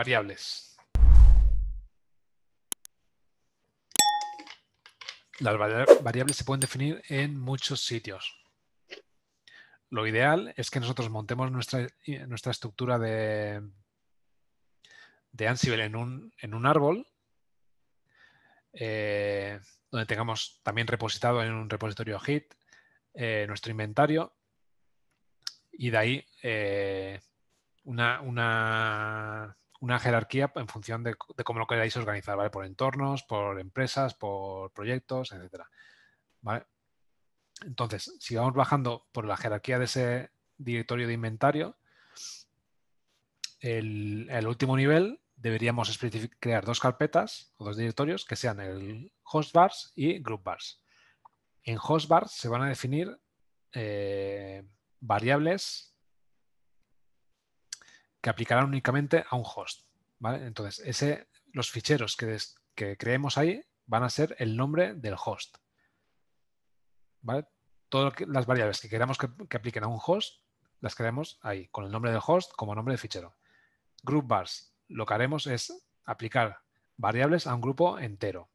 variables. Las variables se pueden definir en muchos sitios. Lo ideal es que nosotros montemos nuestra, eh, nuestra estructura de, de Ansible en un, en un árbol, eh, donde tengamos también repositado en un repositorio hit eh, nuestro inventario y de ahí una, una jerarquía en función de, cómo lo queráis organizar, Por entornos, por empresas, por proyectos, etcétera. Entonces, si vamos bajando por la jerarquía de ese directorio de inventario, el, último nivel deberíamos crear dos carpetas o dos directorios que sean el hostbars y groupbars. En hostbars se van a definir eh, variables que aplicarán únicamente a un host. Entonces, ese, los ficheros que, creemos ahí van a ser el nombre del host. Todas las variables que queramos que, apliquen a un host, las creamos ahí, con el nombre del host como nombre de fichero. Group bars, lo que haremos es aplicar variables a un grupo entero.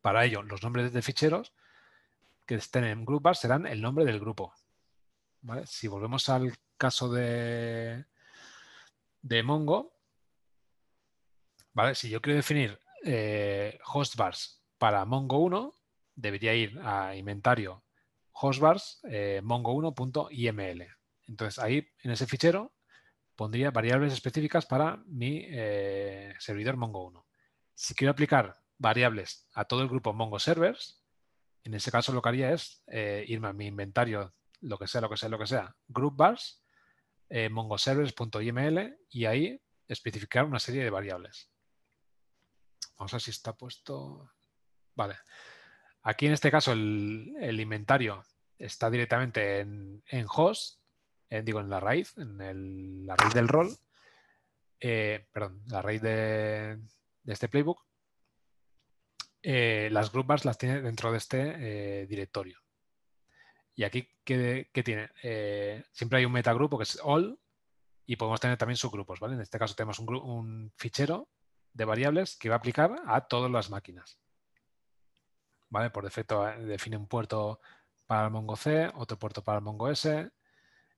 Para ello, los nombres de ficheros que estén en GroupBars serán el nombre del grupo. Si volvemos al caso de, de Mongo, ¿vale? Si yo quiero definir eh, hostbars para Mongo 1, debería ir a inventario hostbars eh, mongo1.iml. Entonces ahí en ese fichero pondría variables específicas para mi eh, servidor Mongo 1. Si quiero aplicar variables a todo el grupo Mongo Servers, en ese caso lo que haría es irme a mi inventario, lo que sea, lo que sea, lo que sea, group eh, mongoservers.yml y ahí especificar una serie de variables. Vamos a ver si está puesto... Vale. Aquí en este caso el, inventario está directamente en, en host, eh, digo en la raíz, en la raíz del rol, eh, perdón, la raíz de, este playbook. las grupas las tiene dentro de este directorio. Y aquí, ¿qué, tiene? Eh, siempre hay un metagrupo que es all y podemos tener también subgrupos, ¿vale? En este caso tenemos un, fichero de variables que va a aplicar a todas las máquinas. ¿Vale? Por defecto eh, define un puerto para el Mongo C, otro puerto para el Mongo S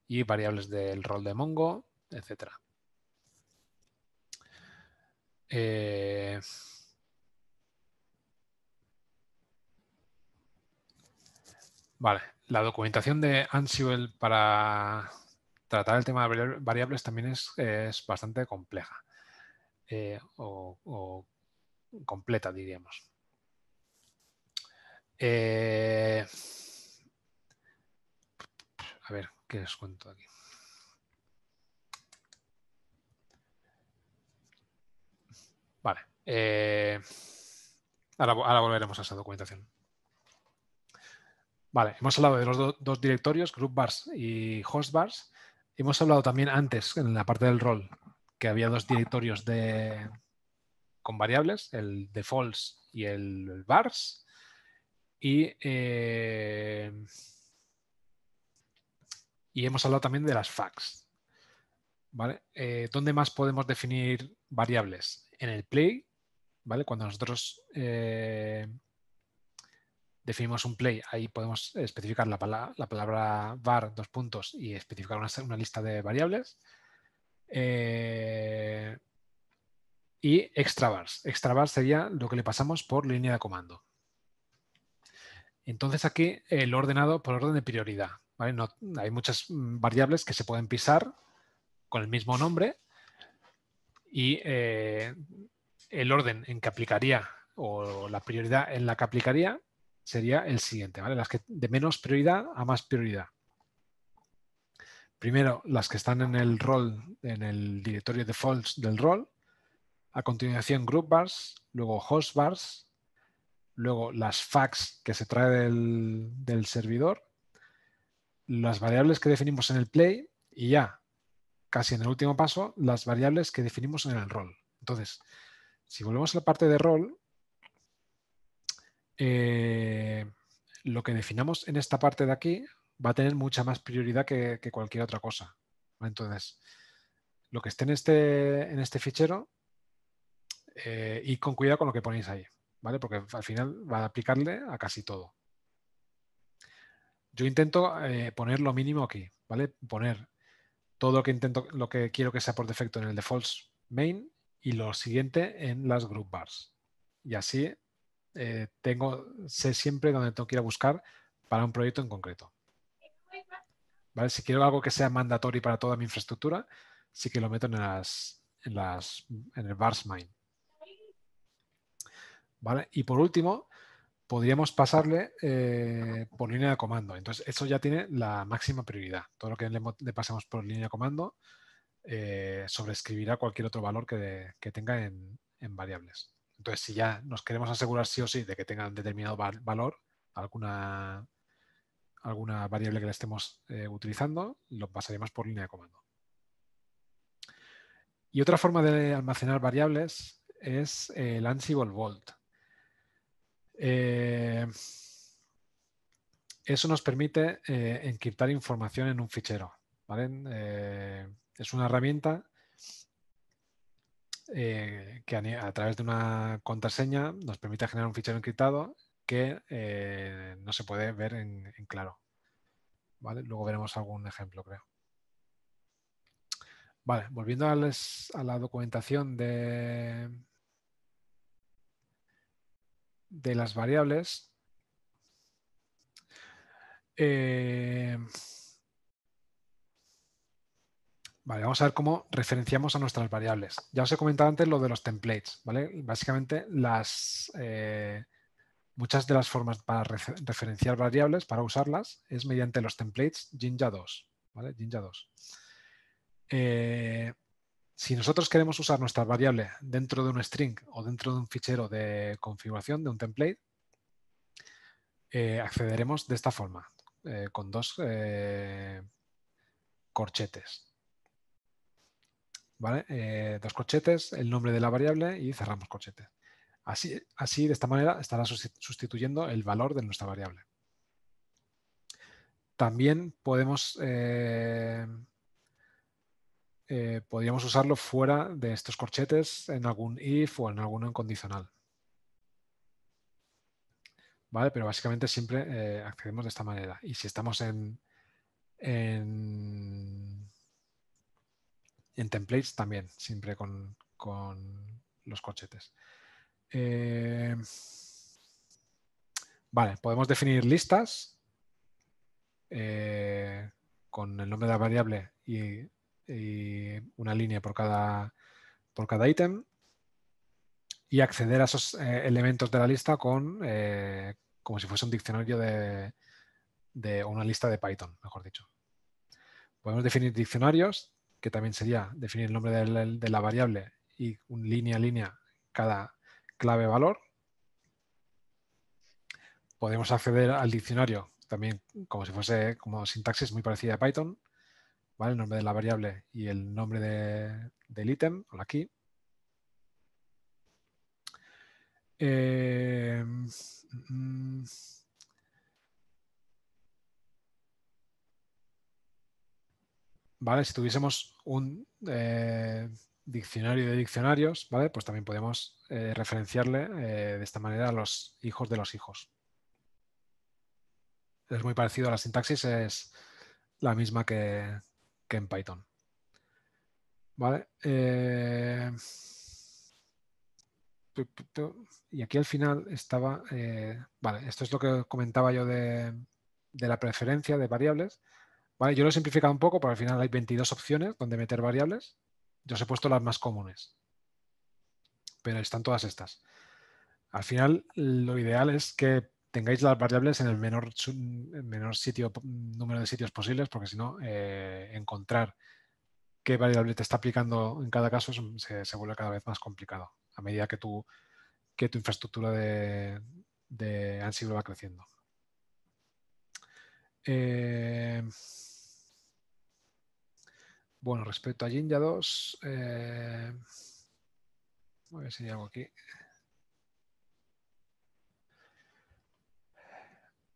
y variables del rol de Mongo, etc. Eh, vale, la documentación de Ansible para tratar el tema de variables también es, bastante compleja eh, o, completa, diríamos. Eh, a ver, ¿qué les cuento aquí? Vale. Eh, ahora volveremos a esa documentación. Vale, hemos hablado de los dos directorios, group bars y host bars. Hemos hablado también antes, en la parte del rol, que había dos directorios de, con variables, el Defaults y el bars. Eh, y, hemos hablado también de las facts. Eh, ¿Dónde más podemos definir variables? En el play, ¿vale? Cuando nosotros eh, definimos un play, ahí podemos especificar la, palabra var, dos puntos, y especificar una, una lista de variables. Eh, y extra bars. Extra vars sería lo que le pasamos por línea de comando. Entonces aquí el ordenado por orden de prioridad. hay muchas mm, variables que se pueden pisar con el mismo nombre y eh, el orden en que aplicaría o la prioridad en la que aplicaría sería el siguiente, ¿vale? Las que de menos prioridad a más prioridad. Primero, las que están en el rol, en el directorio defaults del rol. A continuación, group bars, luego host bars, luego las facts que se trae del, del servidor, las variables que definimos en el play y ya, casi en el último paso, las variables que definimos en el rol. Entonces, si volvemos a la parte de rol, eh, lo que definamos en esta parte de aquí va a tener mucha más prioridad que, cualquier otra cosa. Entonces, lo que esté en este, en este fichero, eh, y con cuidado con lo que ponéis ahí, ¿vale? Porque al final va a aplicarle a casi todo. Yo intento eh, poner lo mínimo aquí, ¿vale? Poner todo lo que intento, lo que quiero que sea por defecto en el default main y lo siguiente en las group bars. Y así eh, tengo, sé siempre dónde tengo que ir a buscar para un proyecto en concreto. Si quiero algo que sea mandatorio para toda mi infraestructura, sí que lo meto en, las, en, las, en el bars mine. Y por último, podríamos pasarle eh, por línea de comando. Entonces, eso ya tiene la máxima prioridad. Todo lo que le, pasemos por línea de comando eh, sobreescribirá cualquier otro valor que, tenga en variables. Entonces, si ya nos queremos asegurar sí o sí de que tengan determinado valor, alguna, alguna variable que la estemos eh, utilizando, lo pasaremos por línea de comando. Y otra forma de almacenar variables es el Ansible Vault. Eh, eso nos permite eh, encriptar información en un fichero. es una herramienta eh, que a, través de una contraseña nos permite generar un fichero encriptado que eh, no se puede ver en, claro. ¿Vale? Luego veremos algún ejemplo, creo. Vale, volviendo a, a la documentación de, de las variables. Eh, vamos a ver cómo referenciamos a nuestras variables. Ya os he comentado antes lo de los templates, Básicamente las, eh, muchas de las formas para referenciar variables, para usarlas, es mediante los templates Jinja 2, ¿vale? 2. Eh, si nosotros queremos usar nuestra variable dentro de un string o dentro de un fichero de configuración de un template, eh, accederemos de esta forma, con dos corchetes. Eh, dos corchetes, el nombre de la variable y cerramos corchete. Así, así, de esta manera, estará sustituyendo el valor de nuestra variable. También podemos, eh, eh, podríamos usarlo fuera de estos corchetes en algún if o en alguno condicional ¿Vale? Pero básicamente siempre accedemos de esta manera. Y si estamos en en templates también, siempre con, los corchetes. Eh, vale, podemos definir listas eh, con el nombre de la variable y, una línea por cada, por cada ítem y acceder a esos eh, elementos de la lista con como si fuese un diccionario de, de, una lista de Python, mejor dicho. Podemos definir diccionarios que también sería definir el nombre de la, variable y un línea a línea cada clave valor. Podemos acceder al diccionario también como si fuese como sintaxis muy parecida a Python, ¿vale? el nombre de la variable y el nombre de, del ítem o la Eh, mm, mm. Si tuviésemos un eh, diccionario de diccionarios, ¿vale? Pues también podemos eh, referenciarle eh, de esta manera a los hijos de los hijos. Es muy parecido a la sintaxis, es la misma que, en Python. y aquí al final estaba... vale, esto es lo que comentaba yo de la preferencia de variables yo lo he simplificado un poco, pero al final hay 22 opciones donde meter variables. Yo os he puesto las más comunes, pero están todas estas. Al final, lo ideal es que tengáis las variables en el menor, menor sitio, número de sitios posibles, porque si no, eh, encontrar qué variable te está aplicando en cada caso se, vuelve cada vez más complicado a medida que tu, tu infraestructura de, de Ansible va creciendo. Eh, bueno, respecto a Jinja 2, voy eh, a ver algo aquí.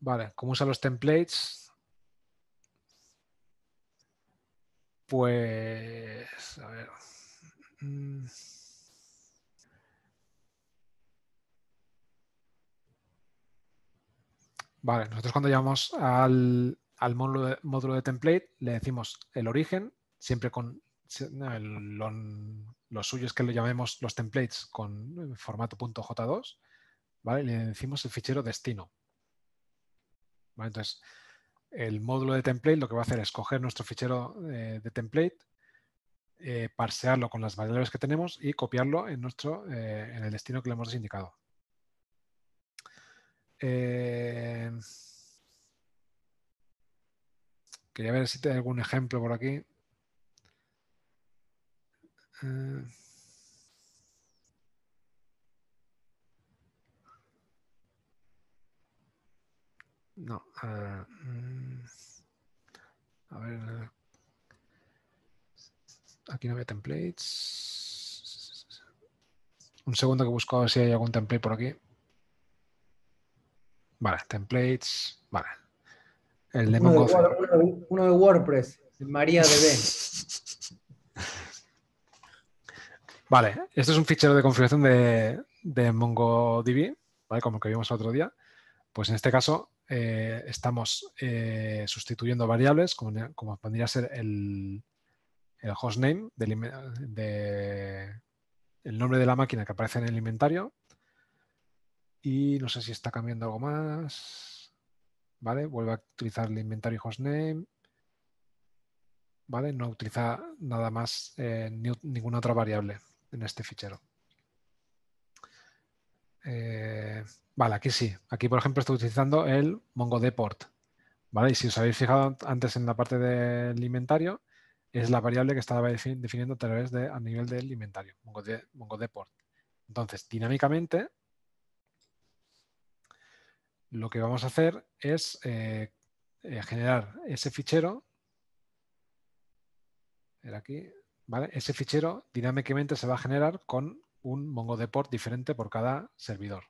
Vale, ¿cómo usa los templates? Pues, a ver. Mm. Vale, nosotros cuando llamamos al, al módulo de template le decimos el origen siempre con el, lo, suyo es que lo llamemos los templates con eh, formato .j2, ¿vale? Le decimos el fichero destino. Entonces, el módulo de template lo que va a hacer es coger nuestro fichero eh, de template, eh, parsearlo con las variables que tenemos y copiarlo en, nuestro, en el destino que le hemos indicado. Quería ver si tengo hay algún ejemplo por aquí. Eh, no. Mm, a ver. Aquí no había templates. Un segundo que busco a si hay algún template por aquí. Vale, templates. Vale. El de uno, de, María de WordPress, Vale, esto es un fichero de configuración de, MongoDB, ¿vale? como que vimos el otro día. Pues en este caso eh, estamos eh, sustituyendo variables, como, como, podría ser el, hostname, el nombre de la máquina que aparece en el inventario. Y no sé si está cambiando algo más. Vale, vuelve a utilizar el inventario hostname. Vale, no utiliza nada más, eh, ninguna otra variable en este fichero. Eh, vale, aquí sí. Aquí, por ejemplo, estoy utilizando el mongodeport ¿vale? Y si os habéis fijado antes en la parte del inventario, es la variable que estaba definiendo a través de, a nivel del inventario, mongodeport Entonces, dinámicamente, lo que vamos a hacer es eh, eh, generar ese fichero. Era aquí. Ese fichero dinámicamente se va a generar con un MongoDeport port diferente por cada servidor.